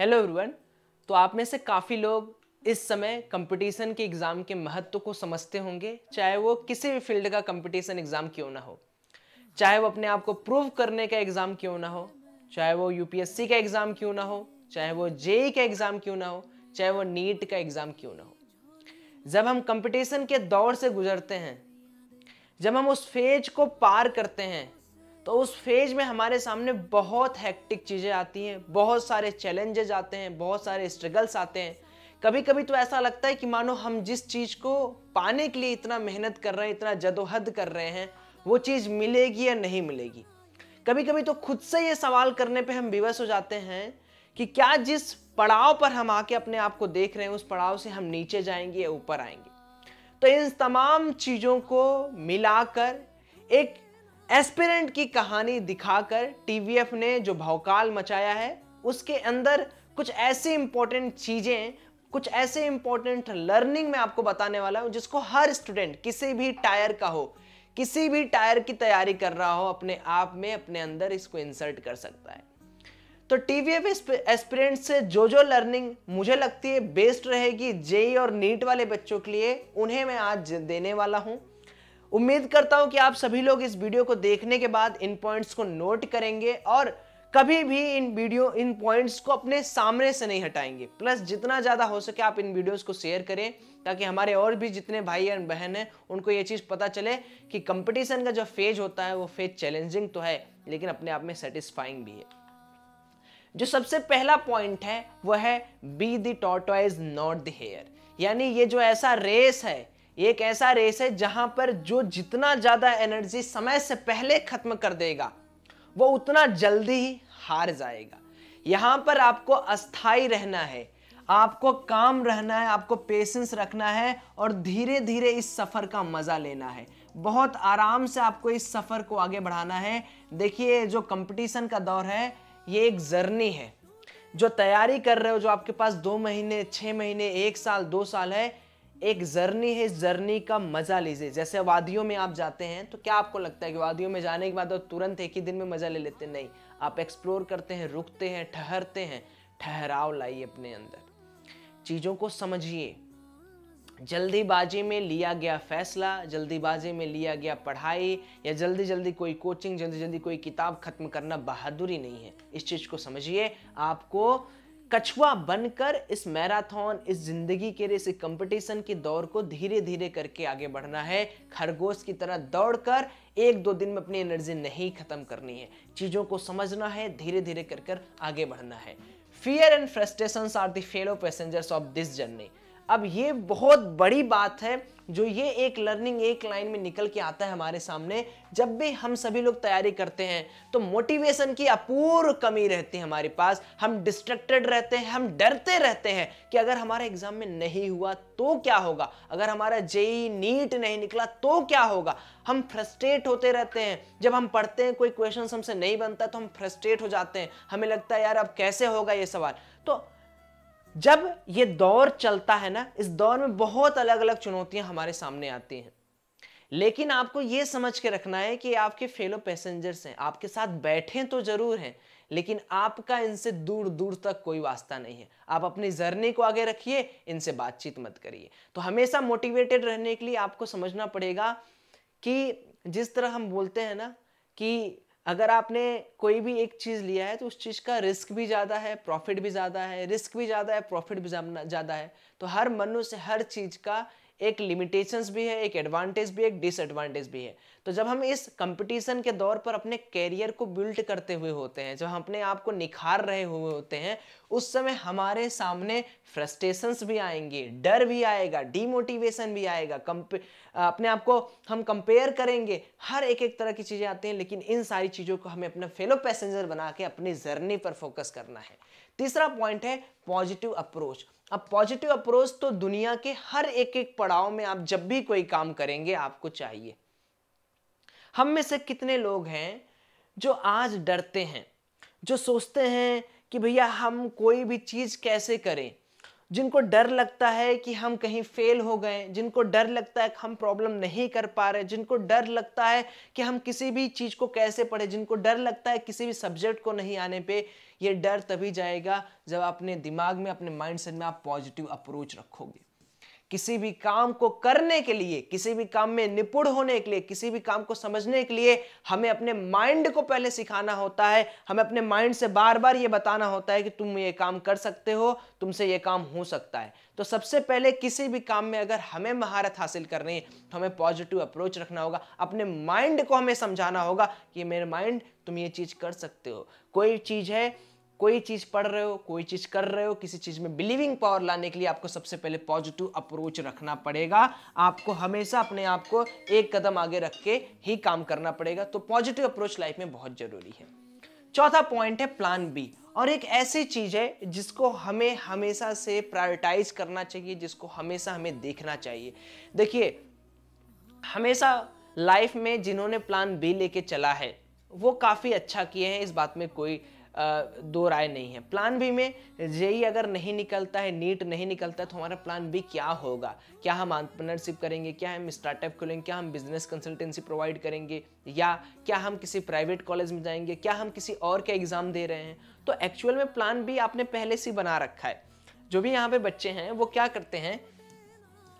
hello everyone तो आप में से काफ़ी लोग इस समय कंपटीशन के एग्ज़ाम के महत्व को समझते होंगे चाहे वो किसी भी फील्ड का कंपटीशन एग्ज़ाम क्यों ना हो चाहे वो अपने आप को प्रूव करने का एग्ज़ाम क्यों ना हो चाहे वो यूपीएससी का एग्ज़ाम क्यों ना हो चाहे वो जेई e का एग्ज़ाम क्यों ना हो चाहे वो नीट का एग्ज़ाम क्यों ना हो जब हम कंपटीशन के दौर से गुजरते हैं जब हम उस फेज को पार करते हैं तो उस फेज में हमारे सामने बहुत हैक्टिक चीज़ें आती हैं बहुत सारे चैलेंजेज आते हैं बहुत सारे स्ट्रगल्स आते हैं कभी कभी तो ऐसा लगता है कि मानो हम जिस चीज़ को पाने के लिए इतना मेहनत कर रहे हैं इतना जदोहद कर रहे हैं वो चीज़ मिलेगी या नहीं मिलेगी कभी कभी तो खुद से ये सवाल करने पर हम विवश हो जाते हैं कि क्या जिस पड़ाव पर हम आके अपने आप को देख रहे हैं उस पड़ाव से हम नीचे जाएंगे या ऊपर आएंगे तो इन तमाम चीज़ों को मिलाकर एक एस्पिरेंट की कहानी दिखाकर टीवीएफ ने जो भौकाल मचाया है उसके अंदर कुछ ऐसी इंपॉर्टेंट चीज़ें कुछ ऐसे इंपॉर्टेंट लर्निंग मैं आपको बताने वाला हूं जिसको हर स्टूडेंट किसी भी टायर का हो किसी भी टायर की तैयारी कर रहा हो अपने आप में अपने अंदर इसको इंसर्ट कर सकता है तो टीवीएफ एस्पिरेंट से जो जो लर्निंग मुझे लगती है बेस्ट रहेगी जेई और नीट वाले बच्चों के लिए उन्हें मैं आज देने वाला हूं उम्मीद करता हूं कि आप सभी लोग इस वीडियो को देखने के बाद इन पॉइंट्स को नोट करेंगे और कभी भी इन वीडियो इन पॉइंट्स को अपने सामने से नहीं हटाएंगे प्लस जितना ज़्यादा हो सके आप इन वीडियोस को शेयर करें ताकि हमारे और भी जितने भाई और बहन हैं उनको ये चीज़ पता चले कि कंपटीशन का जो फेज होता है वो फेज चैलेंजिंग तो है लेकिन अपने आप में सेटिस्फाइंग भी है जो सबसे पहला पॉइंट है वह है be that tortoise not the hare यानी ये जो ऐसा रेस है एक ऐसा रेस है जहां पर जो जितना ज़्यादा एनर्जी समय से पहले ख़त्म कर देगा वो उतना जल्दी ही हार जाएगा यहां पर आपको अस्थाई रहना है आपको काम रहना है आपको पेशेंस रखना है और धीरे धीरे इस सफ़र का मज़ा लेना है बहुत आराम से आपको इस सफ़र को आगे बढ़ाना है देखिए जो कंपटीशन का दौर है ये एक जर्नी है जो तैयारी कर रहे हो जो आपके पास दो महीने छः महीने एक साल दो साल है एक जर्नी है जर्नी का मज़ा लीजिए जैसे वादियों में आप जाते हैं तो क्या आपको लगता है कि वादियों में जाने के बाद आप तुरंत एक ही दिन में मज़ा ले लेते हैं नहीं आप एक्सप्लोर करते हैं रुकते हैं ठहरते हैं ठहराव लाइए अपने अंदर चीज़ों को समझिए जल्दीबाजी में लिया गया फैसला जल्दीबाजी में लिया गया पढ़ाई या जल्दी जल्दी कोई कोचिंग जल्दी जल्दी कोई किताब खत्म करना बहादुरी नहीं है इस चीज़ को समझिए आपको कछुआ बनकर इस मैराथन इस जिंदगी के इस कंपटीशन की दौड़ को धीरे धीरे करके आगे बढ़ना है खरगोश की तरह दौड़कर एक दो दिन में अपनी एनर्जी नहीं खत्म करनी है चीज़ों को समझना है धीरे धीरे कर कर आगे बढ़ना है fear and frustration are the fellow passengers of this journey अब ये बहुत बड़ी बात है जो ये एक लर्निंग एक लाइन में निकल के आता है हमारे सामने जब भी हम सभी लोग तैयारी करते हैं तो मोटिवेशन की अपूर्व कमी रहती है हमारे पास हम डिस्ट्रक्टेड रहते हैं हम डरते रहते हैं कि अगर हमारा एग्जाम में नहीं हुआ तो क्या होगा अगर हमारा जेई नीट नहीं निकला तो क्या होगा हम फ्रस्ट्रेट होते रहते हैं जब हम पढ़ते हैं कोई क्वेश्चन हमसे नहीं बनता तो हम फ्रस्ट्रेट हो जाते हैं हमें लगता है यार अब कैसे होगा ये सवाल तो जब ये दौर चलता है ना इस दौर में बहुत अलग अलग चुनौतियां हमारे सामने आती हैं लेकिन आपको ये समझ के रखना है कि आपके फेलो पैसेंजर्स हैं आपके साथ बैठे तो जरूर हैं लेकिन आपका इनसे दूर दूर तक कोई वास्ता नहीं है आप अपनी जर्नी को आगे रखिए इनसे बातचीत मत करिए तो हमेशा मोटिवेटेड रहने के लिए आपको समझना पड़ेगा कि जिस तरह हम बोलते हैं ना कि अगर आपने कोई भी एक चीज़ लिया है तो उस चीज़ का रिस्क भी ज़्यादा है प्रॉफिट भी ज़्यादा है रिस्क भी ज़्यादा है प्रॉफिट भी ज़्यादा है तो हर मनुष्य हर चीज़ का एक लिमिटेशंस भी है एक एडवांटेज भी है एक डिसएडवांटेज भी है तो जब हम इस कंपटीशन के दौर पर अपने कैरियर को बिल्ड करते हुए होते हैं जब हम अपने आप को निखार रहे हुए होते हैं उस समय हमारे सामने फ्रस्ट्रेशंस भी आएंगे डर भी आएगा डीमोटिवेशन भी आएगा अपने आप को हम कंपेयर करेंगे हर एक एक तरह की चीज़ें आती हैं लेकिन इन सारी चीज़ों को हमें अपना फेलो पैसेंजर बना के अपनी जर्नी पर फोकस करना है तीसरा पॉइंट है पॉजिटिव अप्रोच अब पॉजिटिव अप्रोच तो दुनिया के हर एक एक पड़ाव में आप जब भी कोई काम करेंगे आपको चाहिए हम में से कितने लोग हैं जो आज डरते हैं जो सोचते हैं कि भैया हम कोई भी चीज़ कैसे करें जिनको डर लगता है कि हम कहीं फेल हो गए जिनको डर लगता है कि हम प्रॉब्लम नहीं कर पा रहे जिनको डर लगता है कि हम किसी भी चीज़ को कैसे पढ़े जिनको डर लगता है किसी भी सब्जेक्ट को नहीं आने पे ये डर तभी जाएगा जब अपने दिमाग में अपने माइंड सेट में आप पॉजिटिव अप्रोच रखोगे किसी भी काम को करने के लिए किसी भी काम में निपुण होने के लिए किसी भी काम को समझने के लिए हमें अपने माइंड को पहले सिखाना होता है हमें अपने माइंड से बार बार ये बताना होता है कि तुम ये काम कर सकते हो तुमसे ये काम हो सकता है तो सबसे पहले किसी भी काम में अगर हमें महारत हासिल करनी है तो हमें पॉजिटिव अप्रोच रखना होगा अपने माइंड को हमें समझाना होगा कि मेरे माइंड तुम ये चीज़ कर सकते हो कोई चीज़ है कोई चीज़ पढ़ रहे हो कोई चीज़ कर रहे हो किसी चीज़ में बिलीविंग पावर लाने के लिए आपको सबसे पहले पॉजिटिव अप्रोच रखना पड़ेगा आपको हमेशा अपने आप को एक कदम आगे रख के ही काम करना पड़ेगा तो पॉजिटिव अप्रोच लाइफ में बहुत ज़रूरी है चौथा पॉइंट है प्लान बी और एक ऐसी चीज़ है जिसको हमें हमेशा से प्रायोरिटाइज करना चाहिए जिसको हमेशा हमें देखना चाहिए देखिए हमेशा लाइफ में जिन्होंने प्लान बी लेके चला है वो काफ़ी अच्छा किए हैं इस बात में कोई दो राय नहीं है प्लान बी में जेई e अगर नहीं निकलता है नीट नहीं निकलता तो हमारा प्लान बी क्या होगा क्या हम आंट्रप्रनरशिप करेंगे क्या हम स्टार्टअप खोलेंगे क्या हम बिजनेस कंसल्टेंसी प्रोवाइड करेंगे या क्या हम किसी प्राइवेट कॉलेज में जाएंगे क्या हम किसी और के एग्ज़ाम दे रहे हैं तो एक्चुअल में प्लान बी आपने पहले से बना रखा है जो भी यहाँ पे बच्चे हैं वो क्या करते हैं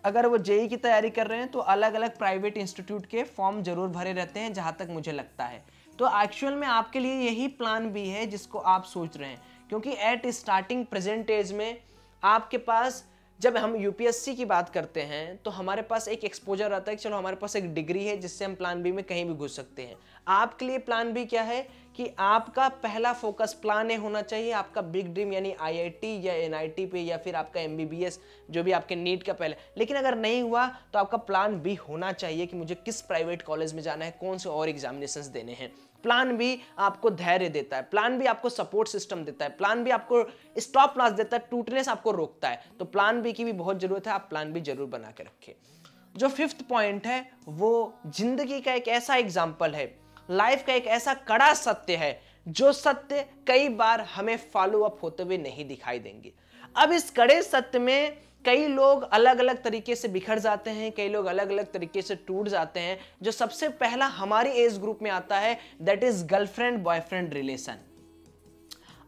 अगर वो जेई e की तैयारी कर रहे हैं तो अलग अलग प्राइवेट इंस्टीट्यूट के फॉर्म जरूर भरे रहते हैं जहाँ तक मुझे लगता है तो एक्चुअल में आपके लिए यही प्लान भी है जिसको आप सोच रहे हैं क्योंकि एट स्टार्टिंग प्रेजेंट एज में आपके पास जब हम यूपीएससी की बात करते हैं तो हमारे पास एक एक्सपोजर रहता है कि चलो हमारे पास एक डिग्री है जिससे हम प्लान बी में कहीं भी घुस सकते हैं आपके लिए प्लान बी क्या है कि आपका पहला फोकस प्लान ए होना चाहिए आपका बिग ड्रीम यानी आईआईटी या एनआईटी पे या फिर आपका एम जो भी आपके नीट का पहले लेकिन अगर नहीं हुआ तो आपका प्लान बी होना चाहिए कि मुझे किस प्राइवेट कॉलेज में जाना है कौन से और एग्जामिनेशन देने हैं प्लान भी आपको धैर्य देता है प्लान भी आपको सपोर्ट सिस्टम देता है प्लान भी आपको स्टॉप लॉस देता है टूटने से आपको रोकता है तो प्लान बी की भी बहुत ज़रूरत है आप प्लान भी जरूर बना के रखिए जो फिफ्थ पॉइंट है वो जिंदगी का एक ऐसा एग्जाम्पल है लाइफ का एक ऐसा कड़ा सत्य है जो सत्य कई बार हमें फॉलो अप होते हुए नहीं दिखाई देंगे अब इस कड़े सत्य में कई लोग अलग अलग तरीके से बिखर जाते हैं कई लोग अलग अलग तरीके से टूट जाते हैं जो सबसे पहला हमारी एज ग्रुप में आता है that is girlfriend boyfriend relation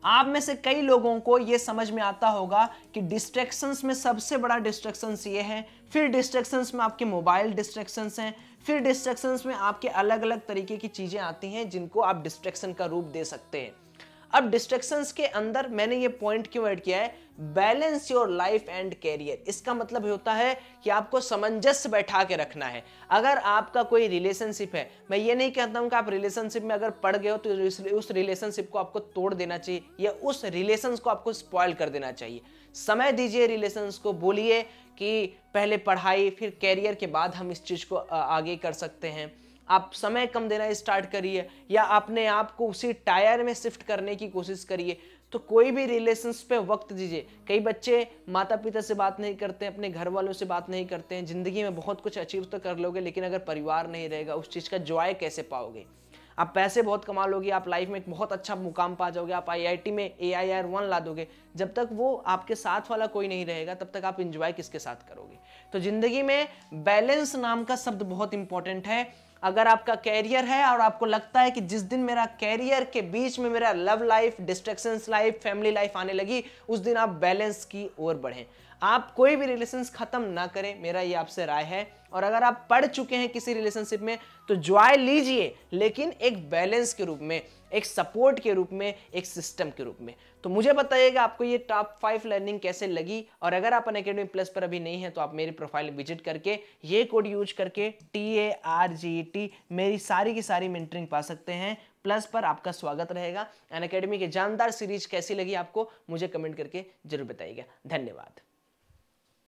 आप में से कई लोगों को यह समझ में आता होगा कि डिस्ट्रेक्शन में सबसे बड़ा डिस्ट्रेक्शन ये है फिर डिस्ट्रेक्शन में आपके मोबाइल डिस्ट्रेक्शन हैं फिर डिस्ट्रेक्शन में आपके अलग अलग तरीके की चीज़ें आती हैं जिनको आप डिस्ट्रेक्शन का रूप दे सकते हैं अब डिस्ट्रेक्शन के अंदर मैंने ये पॉइंट क्यों ऐड किया है balance your life and career इसका मतलब होता है कि आपको सामंजस्य बैठा के रखना है अगर आपका कोई रिलेशनशिप है मैं ये नहीं कहता हूँ कि आप रिलेशनशिप में अगर पड़ गए हो तो उस रिलेशनशिप को आपको तोड़ देना चाहिए या उस रिलेशन को आपको स्पॉयल कर देना चाहिए समय दीजिए रिलेशन को बोलिए कि पहले पढ़ाई फिर कैरियर के बाद हम इस चीज़ को आगे कर सकते हैं आप समय कम देना स्टार्ट करिए या अपने आप को उसी टायर में शिफ्ट करने की कोशिश करिए तो कोई भी रिलेशंस पे वक्त दीजिए कई बच्चे माता पिता से बात नहीं करते हैं अपने घर वालों से बात नहीं करते हैं ज़िंदगी में बहुत कुछ अचीव तो कर लोगे लेकिन अगर परिवार नहीं रहेगा उस चीज़ का जॉय कैसे पाओगे आप पैसे बहुत कमा लोगे आप लाइफ में एक बहुत अच्छा मुकाम पा जाओगे आप आईआईटी में ए आई आर वन ला दोगे जब तक वो आपके साथ वाला कोई नहीं रहेगा तब तक आप इंजॉय किसके साथ करोगे तो ज़िंदगी में बैलेंस नाम का शब्द बहुत इंपॉर्टेंट है अगर आपका कैरियर है और आपको लगता है कि जिस दिन मेरा कैरियर के बीच में मेरा love life distraction life family life आने लगी उस दिन आप बैलेंस की ओर बढ़ें आप कोई भी रिलेशन खत्म ना करें मेरा ये आपसे राय है और अगर आप पढ़ चुके हैं किसी रिलेशनशिप में तो ज्वाय लीजिए लेकिन एक बैलेंस के रूप में एक सपोर्ट के रूप में एक सिस्टम के रूप में तो मुझे बताइएगा आपको ये टॉप फाइव लर्निंग कैसे लगी और अगर आप अकेडमी प्लस पर अभी नहीं है तो आप मेरी प्रोफाइल विजिट करके ये कोड यूज करके T A R G T मेरी सारी की सारी मेंटरिंग पा सकते हैं प्लस पर आपका स्वागत रहेगा अन अकेडमी की जानदार सीरीज कैसी लगी आपको मुझे कमेंट करके जरूर बताइएगा धन्यवाद